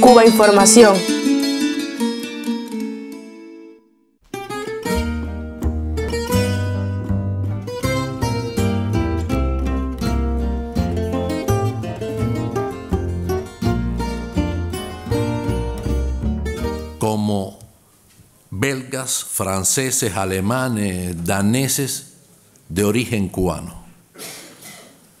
Cuba Información. Como belgas, franceses, alemanes, daneses de origen cubano.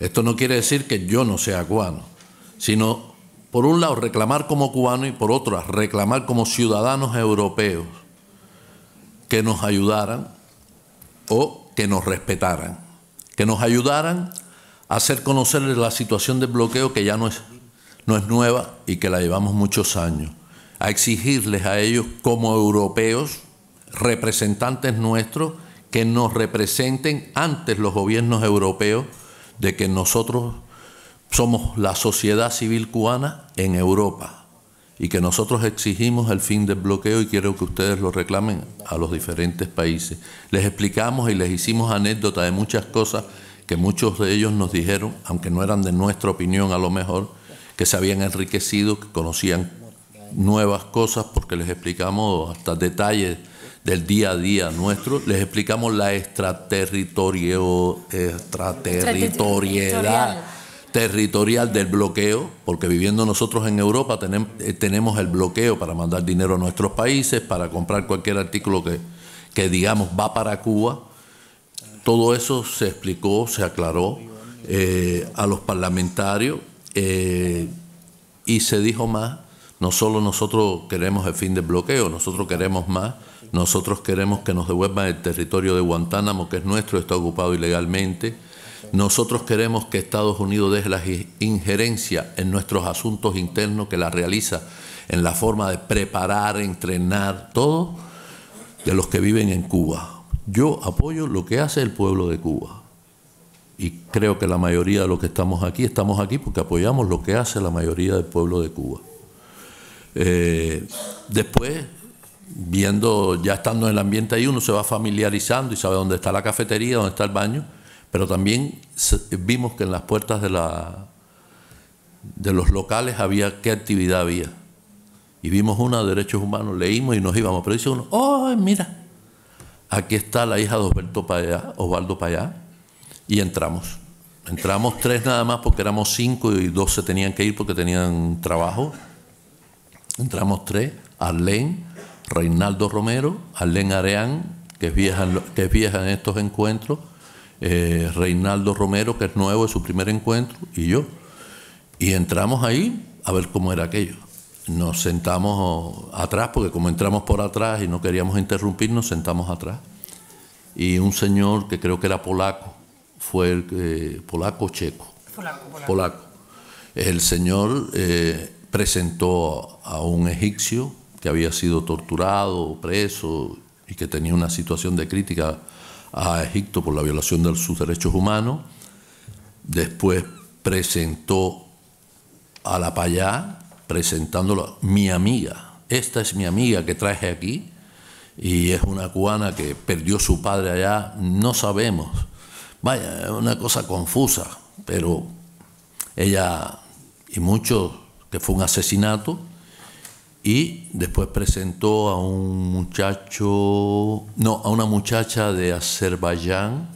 Esto no quiere decir que yo no sea cubano, sino por un lado reclamar como cubanos y por otro reclamar como ciudadanos europeos que nos ayudaran o que nos respetaran, que nos ayudaran a hacer conocerles la situación de bloqueo que ya no es, no es nueva y que la llevamos muchos años, a exigirles a ellos como europeos, representantes nuestros, que nos representen antes los gobiernos europeos de que nosotros somos la sociedad civil cubana en Europa y que nosotros exigimos el fin del bloqueo y quiero que ustedes lo reclamen a los diferentes países. Les explicamos y les hicimos anécdotas de muchas cosas que muchos de ellos nos dijeron, aunque no eran de nuestra opinión a lo mejor, que se habían enriquecido, que conocían nuevas cosas porque les explicamos hasta detalles del día a día nuestro, les explicamos la extraterritorialidad territorial del bloqueo, porque viviendo nosotros en Europa eh, tenemos el bloqueo para mandar dinero a nuestros países, para comprar cualquier artículo que, digamos va para Cuba. Todo eso se explicó, se aclaró eh, a los parlamentarios eh, y se dijo más, no solo nosotros queremos el fin del bloqueo, nosotros queremos más, nosotros queremos que nos devuelvan el territorio de Guantánamo, que es nuestro, está ocupado ilegalmente nosotros queremos que Estados Unidos deje la injerencia en nuestros asuntos internos que la realiza en la forma de preparar, entrenar, todo de los que viven en Cuba. Yo apoyo lo que hace el pueblo de Cuba. Y creo que la mayoría de los que estamos aquí, estamos aquí porque apoyamos lo que hace la mayoría del pueblo de Cuba. Eh, después, viendo, ya estando en el ambiente ahí, uno se va familiarizando y sabe dónde está la cafetería, dónde está el baño pero también vimos que en las puertas de, la, de los locales había qué actividad había. Y vimos una de derechos humanos, leímos y nos íbamos. Pero dice uno, ¡oh, mira! Aquí está la hija de Osvaldo Payá, Osvaldo Payá. Y entramos. Entramos tres nada más porque éramos cinco y dos se tenían que ir porque tenían trabajo. Entramos tres, Arlén, Reinaldo Romero, Arlén Areán, que es que es vieja en estos encuentros, eh, Reinaldo Romero, que es nuevo de su primer encuentro, y yo. Y entramos ahí a ver cómo era aquello. Nos sentamos atrás, porque como entramos por atrás y no queríamos interrumpir, nos sentamos atrás. Y un señor que creo que era polaco, fue el eh, polaco checo. Polaco, polaco. El señor eh, presentó a un egipcio que había sido torturado, preso y que tenía una situación de crítica a Egipto por la violación de sus derechos humanos, después presentó a la Payá, presentándola, mi amiga, esta es mi amiga que traje aquí, y es una cubana que perdió su padre allá, no sabemos, vaya, es una cosa confusa, pero ella y muchos, que fue un asesinato, y después presentó a un muchacho, no, a una muchacha de Azerbaiyán,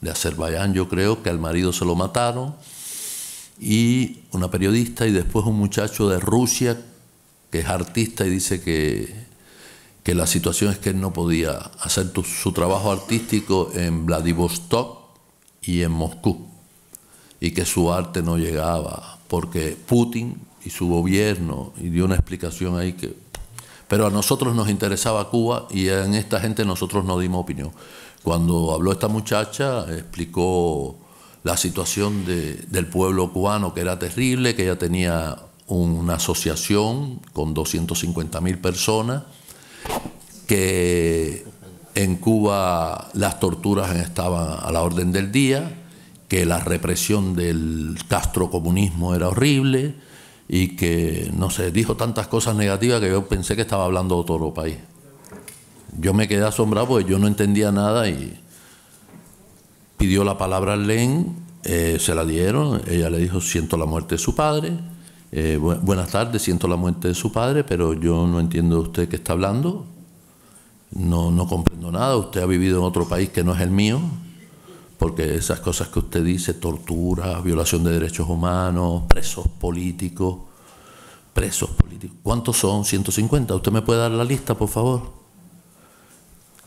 de Azerbaiyán yo creo, que al marido se lo mataron, y una periodista y después un muchacho de Rusia que es artista y dice que, que la situación es que él no podía hacer su trabajo artístico en Vladivostok y en Moscú y que su arte no llegaba porque Putin y su gobierno y dio una explicación ahí que... Pero a nosotros nos interesaba Cuba y en esta gente nosotros no dimos opinión. Cuando habló esta muchacha explicó la situación del pueblo cubano que era terrible, que ella tenía una asociación con 250 mil personas, que en Cuba las torturas estaban a la orden del día, que la represión del ...castro comunismo era horrible, y que, no sé, dijo tantas cosas negativas que yo pensé que estaba hablando de otro país. Yo me quedé asombrado porque yo no entendía nada y pidió la palabra a Len, eh, se la dieron, ella le dijo, siento la muerte de su padre, eh, buenas tardes, siento la muerte de su padre, pero yo no entiendo usted qué está hablando, no, no comprendo nada, usted ha vivido en otro país que no es el mío, porque esas cosas que usted dice, tortura, violación de derechos humanos, presos políticos, presos políticos. ¿Cuántos son? 150. ¿Usted me puede dar la lista, por favor?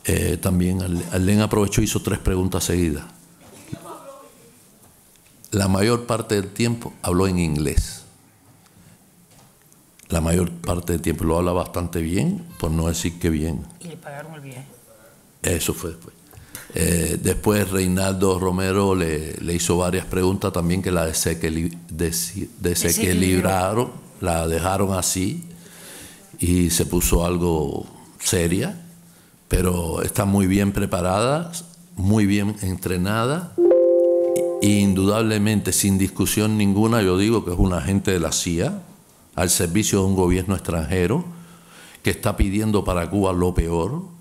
Eh, también Allen aprovechó y hizo tres preguntas seguidas. La mayor parte del tiempo habló en inglés. La mayor parte del tiempo lo habla bastante bien, por no decir que bien. Y le pagaron el viaje. Eso fue después. Eh, después Reinaldo Romero le, hizo varias preguntas también que la desequilibraron, la dejaron así y se puso algo seria, pero está muy bien preparada, muy bien entrenada e indudablemente sin discusión ninguna yo digo que es un agente de la CIA al servicio de un gobierno extranjero que está pidiendo para Cuba lo peor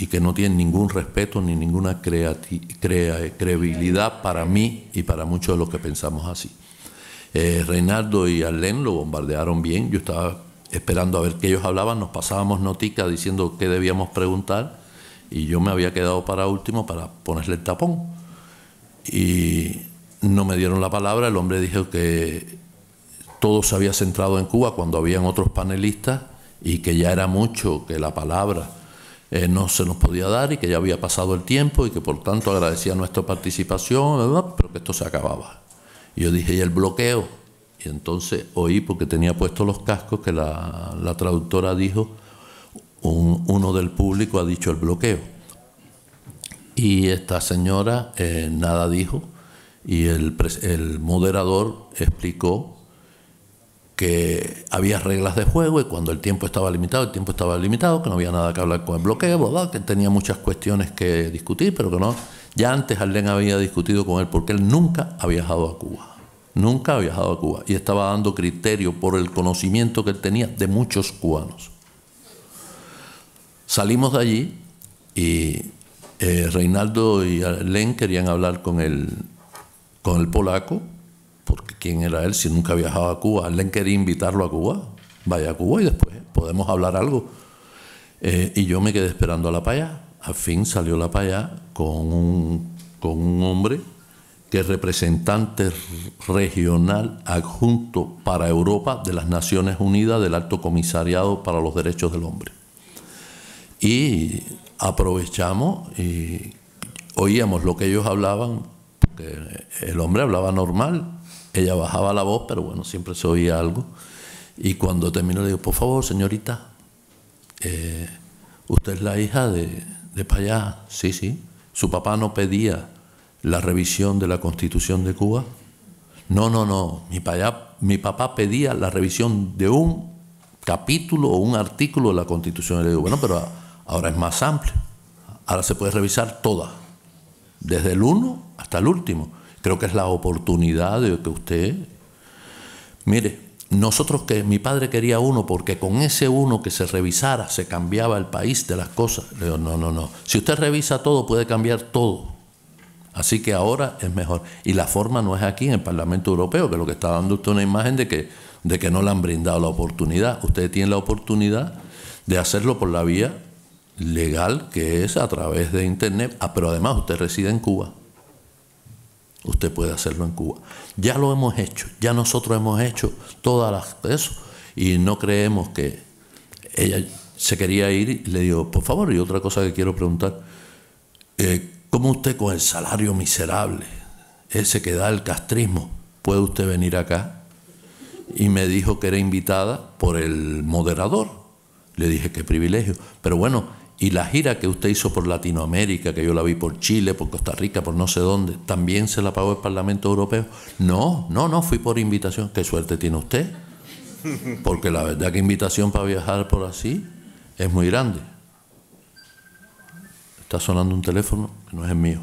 y que no tienen ningún respeto ni ninguna credibilidad para mí y para muchos de los que pensamos así. Eh, Reinaldo y Arlen lo bombardearon bien, yo estaba esperando a ver qué ellos hablaban, nos pasábamos noticas diciendo qué debíamos preguntar y yo me había quedado para último para ponerle el tapón. Y no me dieron la palabra, el hombre dijo que todo se había centrado en Cuba cuando habían otros panelistas y que ya era mucho que la palabra eh, no se nos podía dar y que ya había pasado el tiempo y que por tanto agradecía nuestra participación, pero que esto se acababa. Y yo dije, ¿y el bloqueo? Y entonces oí, porque tenía puestos los cascos, que la, traductora dijo, uno del público ha dicho el bloqueo. Y esta señora eh, nada dijo y el, el moderador explicó que había reglas de juego y cuando el tiempo estaba limitado, el tiempo estaba limitado, que no había nada que hablar con el bloqueo, que tenía muchas cuestiones que discutir, pero que no. Ya antes Arlen había discutido con él porque él nunca había viajado a Cuba. Nunca había viajado a Cuba y estaba dando criterio por el conocimiento que él tenía de muchos cubanos. Salimos de allí y eh, Reinaldo y Arlen querían hablar con el, con el polaco, porque quién era él si nunca viajaba a Cuba. le quería invitarlo a Cuba, vaya a Cuba y después podemos hablar algo. Eh, y yo me quedé esperando a la paya. Al fin salió la paya con un, con un hombre que es representante regional adjunto para Europa de las Naciones Unidas del Alto Comisariado para los Derechos del Hombre. Y aprovechamos y oíamos lo que ellos hablaban, porque el hombre hablaba normal, ella bajaba la voz, pero bueno, siempre se oía algo. Y cuando terminó le digo, por favor, señorita, eh, usted es la hija de, Payá. Sí, sí. Su papá no pedía la revisión de la Constitución de Cuba. No, no, no. Mi, mi papá pedía la revisión de un capítulo o un artículo de la Constitución. le digo, bueno, pero ahora es más amplio. Ahora se puede revisar toda, desde el uno hasta el último. Creo que es la oportunidad de que usted... Mire, nosotros que mi padre quería uno porque con ese uno que se revisara se cambiaba el país de las cosas. Le digo, no, no, no. Si usted revisa todo, puede cambiar todo. Así que ahora es mejor. Y la forma no es aquí en el Parlamento Europeo, que lo que está dando usted una imagen de que, de que no le han brindado la oportunidad. Usted tiene la oportunidad de hacerlo por la vía legal, que es a través de Internet. Ah, pero además usted reside en Cuba. Usted puede hacerlo en Cuba. Ya lo hemos hecho, ya nosotros hemos hecho todas las eso y no creemos que ella se quería ir y le digo, por favor, y otra cosa que quiero preguntar, eh, ¿cómo usted con el salario miserable, ese que da el castrismo, puede usted venir acá? Y me dijo que era invitada por el moderador. Le dije, qué privilegio. Pero bueno, y la gira que usted hizo por Latinoamérica, que yo la vi por Chile, por Costa Rica, por no sé dónde, ¿también se la pagó el Parlamento Europeo? No, no, no, fui por invitación. ¿Qué suerte tiene usted? Porque la verdad que invitación para viajar por así es muy grande. Está sonando un teléfono que no es el mío.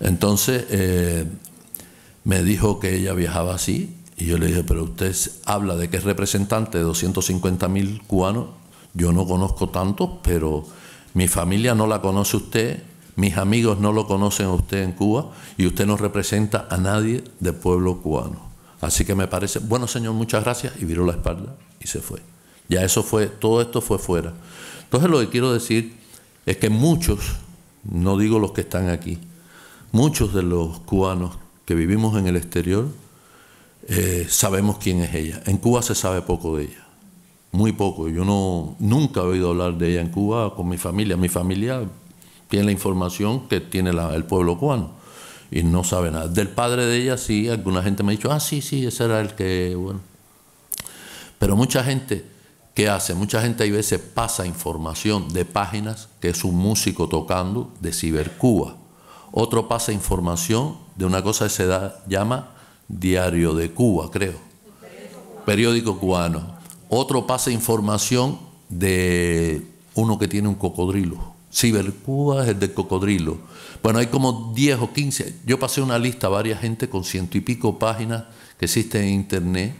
Entonces eh, me dijo que ella viajaba así y yo le dije, pero usted habla de que es representante de 250 mil cubanos yo no conozco tanto, pero mi familia no la conoce usted, mis amigos no lo conocen a usted en Cuba y usted no representa a nadie del pueblo cubano. Así que me parece, bueno señor, muchas gracias, y viró la espalda y se fue. Ya eso fue, todo esto fue fuera. Entonces lo que quiero decir es que muchos, no digo los que están aquí, muchos de los cubanos que vivimos en el exterior, eh, sabemos quién es ella. En Cuba se sabe poco de ella muy poco. Yo no, nunca he oído hablar de ella en Cuba con mi familia. Mi familia tiene la información que tiene el pueblo cubano y no sabe nada. Del padre de ella sí, alguna gente me ha dicho, ah, sí, sí, ese era el que, bueno. Pero mucha gente, ¿qué hace? Mucha gente hay veces pasa información de páginas que es un músico tocando de Cibercuba. Otro pasa información de una cosa que se da, llama Diario de Cuba, creo. Periódico cubano otro pasa información de uno que tiene un cocodrilo. Cibercuba es el del cocodrilo. Bueno, hay como 10 o 15. Yo pasé una lista a varias gente con ciento y pico páginas que existen en Internet,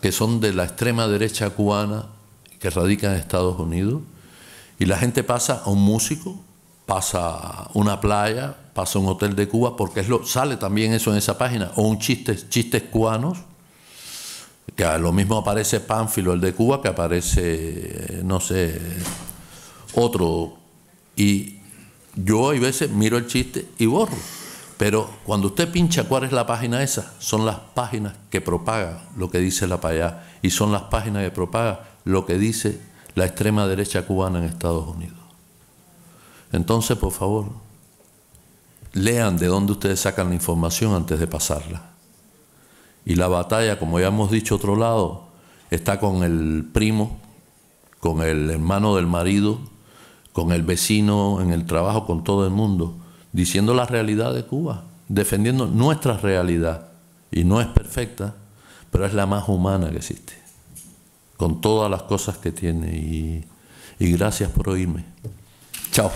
que son de la extrema derecha cubana, que radican en Estados Unidos. Y la gente pasa a un músico, pasa una playa, pasa un hotel de Cuba, porque es lo, sale también eso en esa página, o un chiste, chistes cubanos que a lo mismo aparece Pánfilo, el de Cuba, que aparece, no sé, otro. Y yo hay veces miro el chiste y borro. Pero cuando usted pincha cuál es la página esa, son las páginas que propagan lo que dice la payá y son las páginas que propagan lo que dice la extrema derecha cubana en Estados Unidos. Entonces, por favor, lean de dónde ustedes sacan la información antes de pasarla. Y la batalla, como ya hemos dicho otro lado, está con el primo, con el hermano del marido, con el vecino en el trabajo, con todo el mundo, diciendo la realidad de Cuba, defendiendo nuestra realidad. Y no es perfecta, pero es la más humana que existe, con todas las cosas que tiene. Y, gracias por oírme. Chao.